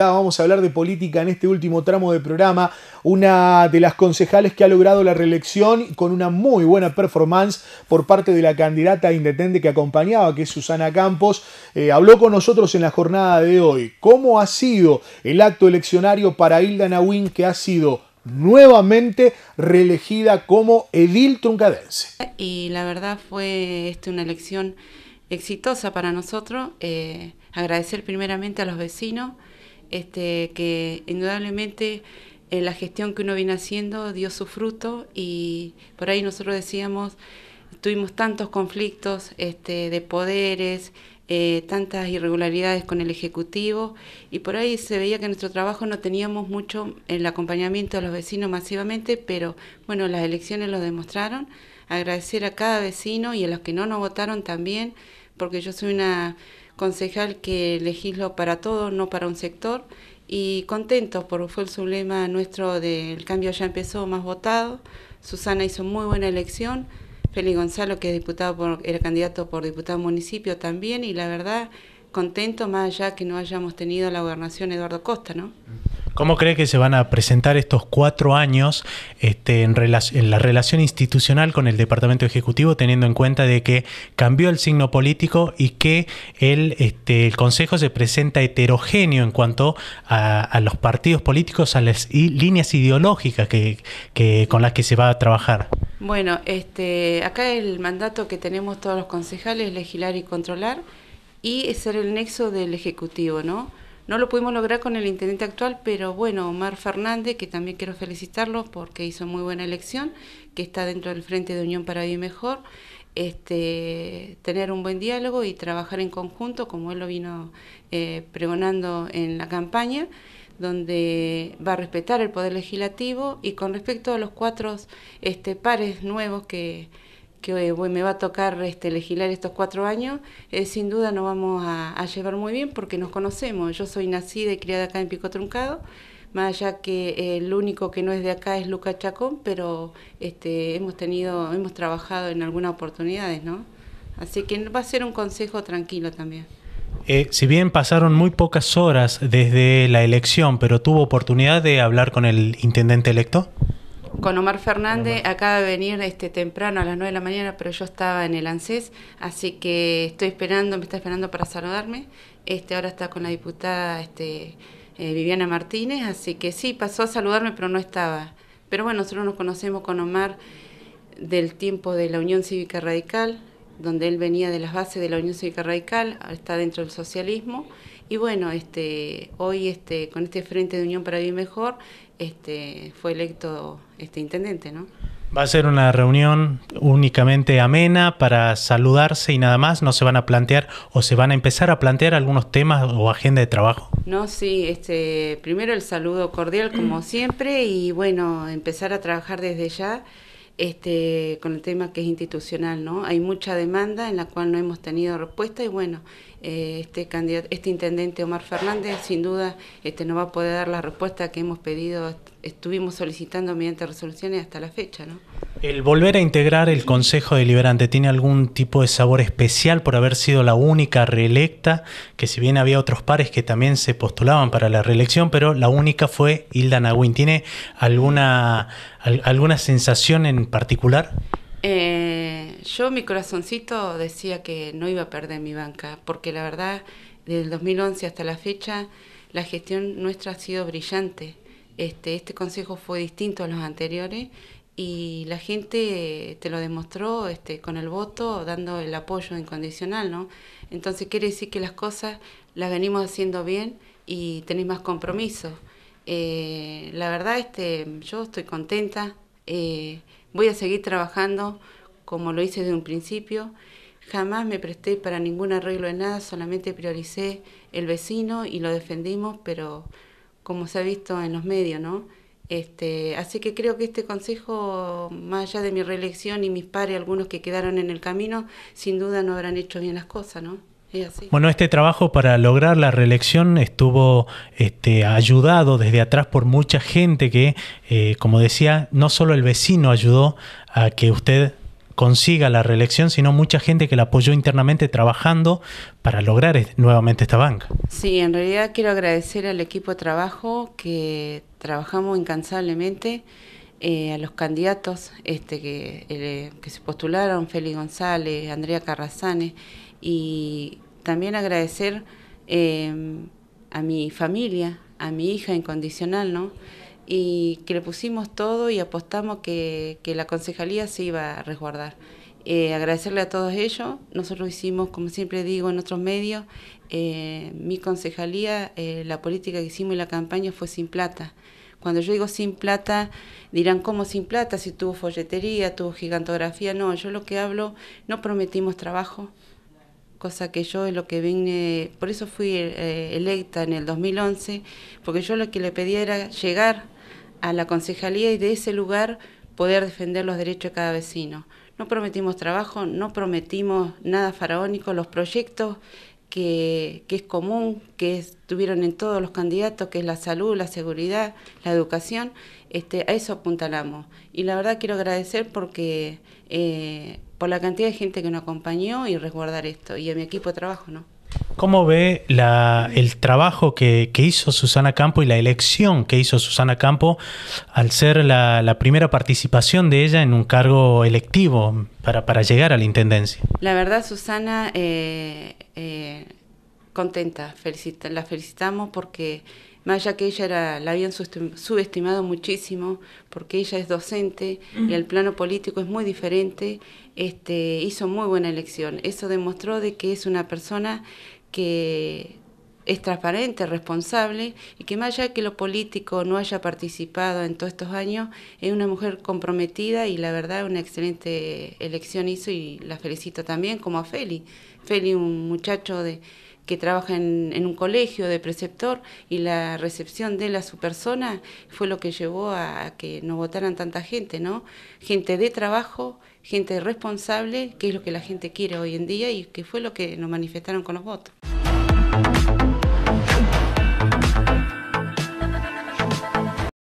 Vamos a hablar de política en este último tramo de programa. Una de las concejales que ha logrado la reelección con una muy buena performance por parte de la candidata independiente que acompañaba, que es Susana Campos, eh, habló con nosotros en la jornada de hoy. ¿Cómo ha sido el acto eleccionario para Hilda Nawin, que ha sido nuevamente reelegida como edil truncadense? Y la verdad fue este, una elección exitosa para nosotros. Eh, agradecer primeramente a los vecinos este, que indudablemente en la gestión que uno viene haciendo dio su fruto y por ahí nosotros decíamos, tuvimos tantos conflictos este, de poderes, eh, tantas irregularidades con el Ejecutivo y por ahí se veía que en nuestro trabajo no teníamos mucho el acompañamiento de los vecinos masivamente, pero bueno, las elecciones lo demostraron. Agradecer a cada vecino y a los que no nos votaron también, porque yo soy una concejal que legislo para todos, no para un sector, y contento porque fue el sublema nuestro del cambio ya empezó más votado. Susana hizo muy buena elección, Félix Gonzalo que es diputado por, era candidato por diputado municipio también y la verdad contento más allá que no hayamos tenido la gobernación Eduardo Costa, ¿no? Mm. ¿Cómo cree que se van a presentar estos cuatro años este, en, la relación institucional con el Departamento Ejecutivo, teniendo en cuenta de que cambió el signo político y que el, este, Consejo se presenta heterogéneo en cuanto a, los partidos políticos, a las líneas ideológicas que, con las que se va a trabajar? Bueno, este, acá el mandato que tenemos todos los concejales es legislar y controlar y ser el nexo del Ejecutivo, ¿no? No lo pudimos lograr con el intendente actual, pero bueno, Omar Fernández, que también quiero felicitarlo porque hizo muy buena elección, que está dentro del Frente de Unión para Vivir Mejor, este, tener un buen diálogo y trabajar en conjunto, como él lo vino eh, pregonando en la campaña donde va a respetar el Poder Legislativo y con respecto a los cuatro este, pares nuevos que, que me va a tocar este, legislar estos cuatro años, eh, sin duda nos vamos a, llevar muy bien porque nos conocemos. Yo soy nacida y criada acá en Pico Truncado, más allá que el eh, único que no es de acá es Luca Chacón, pero este, hemos tenido, hemos trabajado en algunas oportunidades, ¿no? Así que va a ser un consejo tranquilo también. Eh, si bien pasaron muy pocas horas desde la elección, pero tuvo oportunidad de hablar con el intendente electo con Omar Fernández, acaba de venir este temprano a las 9 de la mañana, pero yo estaba en el ANSES, así que estoy esperando, me está esperando para saludarme. Este ahora está con la diputada este, eh, Viviana Martínez, así que sí, pasó a saludarme, pero no estaba. Pero bueno, nosotros nos conocemos con Omar del tiempo de la Unión Cívica Radical, donde él venía de las bases de la Unión Cívica Radical, está dentro del socialismo y bueno, este, hoy este, con este Frente de Unión para Vivir Mejor este, fue electo este intendente, ¿no? Va a ser una reunión únicamente amena para saludarse y nada más. No se van a plantear o se van a empezar a plantear algunos temas o agenda de trabajo. No, sí. Este, primero el saludo cordial como siempre y bueno, empezar a trabajar desde ya este, con el tema que es institucional, ¿no? Hay mucha demanda en la cual no hemos tenido respuesta y bueno, eh, este candidato, este intendente Omar Fernández sin duda este, no va a poder dar la respuesta que hemos pedido, estuvimos solicitando mediante resoluciones hasta la fecha, ¿no? El volver a integrar el Consejo Deliberante tiene algún tipo de sabor especial por haber sido la única reelecta, que si bien había otros pares que también se postulaban para la reelección, pero la única fue Hilda Nawin. ¿Tiene alguna, alguna sensación en particular? Eh, yo mi corazoncito decía que no iba a perder mi banca, porque la verdad, desde el 2011 hasta la fecha, la gestión nuestra ha sido brillante. este, este consejo fue distinto a los anteriores y la gente te lo demostró este, con el voto, dando el apoyo incondicional, ¿no? Entonces quiere decir que las cosas las venimos haciendo bien y tenéis más compromiso. Eh, la verdad, este, yo estoy contenta, eh, voy a seguir trabajando como lo hice desde un principio. Jamás me presté para ningún arreglo de nada, solamente prioricé el vecino y lo defendimos, pero como se ha visto en los medios, ¿no? Este, así que creo que este consejo, más allá de mi reelección y mis pares, algunos que quedaron en el camino, sin duda no habrán hecho bien las cosas, ¿no? Bueno, este trabajo para lograr la reelección estuvo este, ayudado desde atrás por mucha gente que, eh, como decía, no solo el vecino ayudó a que usted consiga la reelección, sino mucha gente que la apoyó internamente trabajando para lograr nuevamente esta banca. Sí, en realidad quiero agradecer al equipo de trabajo que trabajamos incansablemente. Eh, a los candidatos este, que, eh, se postularon, Félix González, Andrea Carrazanes, y también agradecer eh, a mi familia, a mi hija incondicional, ¿no? y que le pusimos todo y apostamos que, que la concejalía se iba a resguardar. Eh, agradecerle a todos ellos, nosotros hicimos, como siempre digo en otros medios, eh, mi concejalía, eh, la política que hicimos y la campaña fue sin plata. Cuando yo digo sin plata, dirán, ¿cómo sin plata? Si tuvo folletería, tuvo gigantografía. No, yo lo que hablo, no prometimos trabajo, cosa que yo es lo que vine, por eso fui electa en el 2011, porque yo lo que le pedía era llegar a la concejalía y de ese lugar poder defender los derechos de cada vecino. No prometimos trabajo, no prometimos nada faraónico, los proyectos que, es común, que tuvieron en todos los candidatos, que es la salud, la seguridad, la educación, este, a eso apuntalamos. Y la verdad quiero agradecer porque eh, por la cantidad de gente que nos acompañó y resguardar esto, y a mi equipo de trabajo, ¿no? ¿Cómo ve el trabajo que, hizo Susana Campo y la elección que hizo Susana Campo al ser la, primera participación de ella en un cargo electivo para, llegar a la Intendencia? La verdad, Susana, eh, eh, contenta, la felicitamos porque más allá que ella era, la habían subestimado muchísimo, porque ella es docente y el plano político es muy diferente, este, hizo muy buena elección. Eso demostró de que es una persona que es transparente, responsable y que más allá de que lo político no haya participado en todos estos años, es una mujer comprometida y la verdad una excelente elección hizo y la felicito también como a Feli. Feli, un muchacho de que trabaja en, un colegio de preceptor y la recepción de la a su persona fue lo que llevó a, que no votaran tanta gente, ¿no? Gente de trabajo, gente responsable, que es lo que la gente quiere hoy en día y que fue lo que nos manifestaron con los votos.